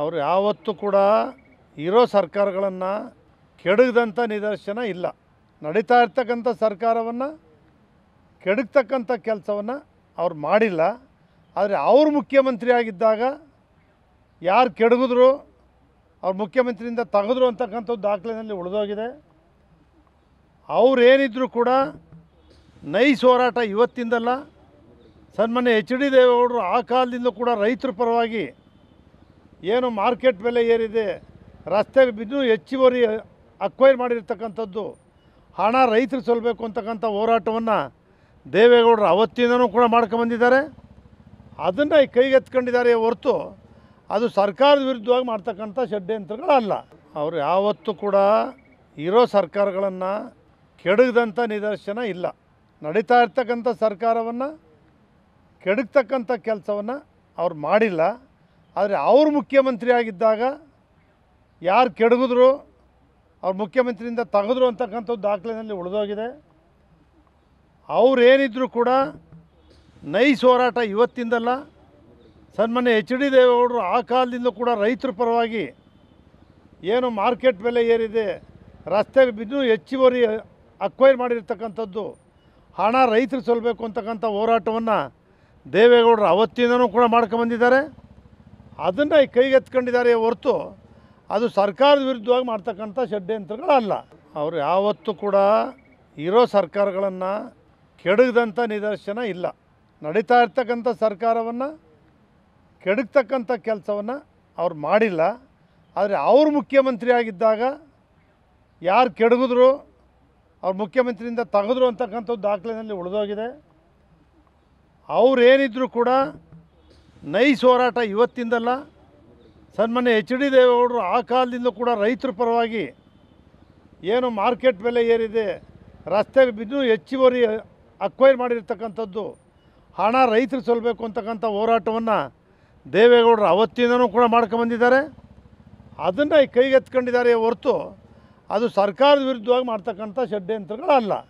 ಅವರು ಯಾವತ್ತೂ ಕೂಡ ಇರೋ ಸರ್ಕಾರಗಳನ್ನು ಕೆಡಗದಂಥ ನಿದರ್ಶನ ಇಲ್ಲ ನಡೀತಾ ಇರ್ತಕ್ಕಂಥ ಸರ್ಕಾರವನ್ನು ಕೆಡಗ್ತಕ್ಕಂಥ ಕೆಲಸವನ್ನು ಅವ್ರು ಮಾಡಿಲ್ಲ ಆದರೆ ಅವರು ಮುಖ್ಯಮಂತ್ರಿ ಆಗಿದ್ದಾಗ ಯಾರು ಕೆಡಗಿದ್ರು ಅವ್ರು ಮುಖ್ಯಮಂತ್ರಿಯಿಂದ ತೆಗೆದ್ರು ಅಂತಕ್ಕಂಥ ದಾಖಲೆಯಲ್ಲಿ ಉಳಿದೋಗಿದೆ ಅವರೇನಿದ್ರು ಕೂಡ ನೈಸ್ ಹೋರಾಟ ಇವತ್ತಿಂದಲ್ಲ ಸನ್ಮಾನ್ಯ ಎಚ್ ಡಿ ದೇವೇಗೌಡರು ಆ ಕಾಲದಿಂದ ಕೂಡ ರೈತರ ಪರವಾಗಿ ಏನು ಮಾರ್ಕೆಟ್ ಬೆಲೆ ಏರಿದೆ ರಸ್ತೆ ಬಿದ್ದು ಹೆಚ್ಚುವರಿ ಅಕ್ವೈರ್ ಮಾಡಿರ್ತಕ್ಕಂಥದ್ದು ಹಣ ರೈತರು ಸೊಲ್ಲಬೇಕು ಅಂತಕ್ಕಂಥ ಹೋರಾಟವನ್ನು ದೇವೇಗೌಡರು ಅವತ್ತಿಂದನೂ ಕೂಡ ಮಾಡ್ಕೊಂಬಂದಿದ್ದಾರೆ ಅದನ್ನು ಕೈಗೆತ್ಕೊಂಡಿದ್ದಾರೆ ಹೊರತು ಅದು ಸರ್ಕಾರದ ವಿರುದ್ಧವಾಗಿ ಮಾಡ್ತಕ್ಕಂಥ ಷಡ್ಯಂತ್ರಗಳಲ್ಲ ಅವರು ಯಾವತ್ತೂ ಕೂಡ ಇರೋ ಸರ್ಕಾರಗಳನ್ನು ಕೆಡಗದಂಥ ನಿದರ್ಶನ ಇಲ್ಲ ನಡೀತಾ ಇರ್ತಕ್ಕಂಥ ಸರ್ಕಾರವನ್ನು ಕೆಡಗ್ತಕ್ಕಂಥ ಕೆಲಸವನ್ನು ಅವ್ರು ಮಾಡಿಲ್ಲ ಆದರೆ ಅವರು ಮುಖ್ಯಮಂತ್ರಿ ಆಗಿದ್ದಾಗ ಯಾರು ಕೆಡಗಿದ್ರು ಅವ್ರು ಮುಖ್ಯಮಂತ್ರಿಯಿಂದ ತೆಗೆದ್ರು ಅಂತಕ್ಕಂಥದ್ದು ದಾಖಲೆಯಲ್ಲಿ ಉಳಿದೋಗಿದೆ ಅವರೇನಿದ್ರು ಕೂಡ ನೈಸ್ ಹೋರಾಟ ಇವತ್ತಿಂದಲ್ಲ ಸನ್ಮಾನ್ಯ ಎಚ್ ಡಿ ದೇವೇಗೌಡರು ಆ ಕಾಲದಿಂದ ಕೂಡ ರೈತರ ಪರವಾಗಿ ಏನು ಮಾರ್ಕೆಟ್ ಬೆಲೆ ಏರಿದೆ ರಸ್ತೆ ಬಿದ್ದು ಹೆಚ್ಚುವರಿ ಅಕ್ವೈರ್ ಮಾಡಿರ್ತಕ್ಕಂಥದ್ದು ಹಣ ರೈತರು ಸೊಲ್ಲಬೇಕು ಅಂತಕ್ಕಂಥ ಹೋರಾಟವನ್ನು ದೇವೇಗೌಡರು ಅವತ್ತಿಂದನೂ ಕೂಡ ಮಾಡ್ಕೊಂಬಂದಿದ್ದಾರೆ ಅದನ್ನು ಕೈಗೆತ್ಕೊಂಡಿದ್ದಾರೆ ಹೊರತು ಅದು ಸರ್ಕಾರದ ವಿರುದ್ಧವಾಗಿ ಮಾಡ್ತಕ್ಕಂಥ ಷಡ್ಯಂತ್ರಗಳಲ್ಲ ಅವರು ಯಾವತ್ತೂ ಕೂಡ ಇರೋ ಸರ್ಕಾರಗಳನ್ನು ಕೆಡಗದಂಥ ನಿದರ್ಶನ ಇಲ್ಲ ನಡೀತಾ ಇರ್ತಕ್ಕಂಥ ಸರ್ಕಾರವನ್ನು ಕೆಡಗ್ತಕ್ಕಂಥ ಕೆಲಸವನ್ನು ಅವ್ರು ಮಾಡಿಲ್ಲ ಆದರೆ ಅವರು ಮುಖ್ಯಮಂತ್ರಿ ಆಗಿದ್ದಾಗ ಯಾರು ಕೆಡಗಿದ್ರು ಅವ್ರು ಮುಖ್ಯಮಂತ್ರಿಯಿಂದ ತೆಗೆದ್ರು ಅಂತಕ್ಕಂಥದ್ದು ದಾಖಲೆಯಲ್ಲಿ ಉಳಿದೋಗಿದೆ ಅವರೇನಿದ್ರು ಕೂಡ ನೈಸ್ ಹೋರಾಟ ಇವತ್ತಿಂದಲ್ಲ ಸನ್ಮಾನ್ಯ ಎಚ್ ಡಿ ದೇವೇಗೌಡರು ಆ ಕಾಲದಿಂದ ಕೂಡ ರೈತರ ಪರವಾಗಿ ಏನು ಮಾರ್ಕೆಟ್ ಬೆಲೆ ಏರಿದೆ ರಸ್ತೆಗೆ ಬಿದ್ದು ಹೆಚ್ಚುವರಿ ಅಕ್ವೈರ್ ಮಾಡಿರ್ತಕ್ಕಂಥದ್ದು ಹಣ ರೈತರು ಸೊಲ್ಲಬೇಕು ಅಂತಕ್ಕಂಥ ಹೋರಾಟವನ್ನು ದೇವೇಗೌಡರು ಅವತ್ತಿಂದನೂ ಕೂಡ ಮಾಡ್ಕೊಂಬಂದಿದ್ದಾರೆ ಅದನ್ನು ಕೈಗೆತ್ಕೊಂಡಿದ್ದಾರೆ ಹೊರತು ಅದು ಸರ್ಕಾರದ ವಿರುದ್ಧವಾಗಿ ಮಾಡ್ತಕ್ಕಂಥ ಷಡ್ಯಂತ್ರಗಳಲ್ಲ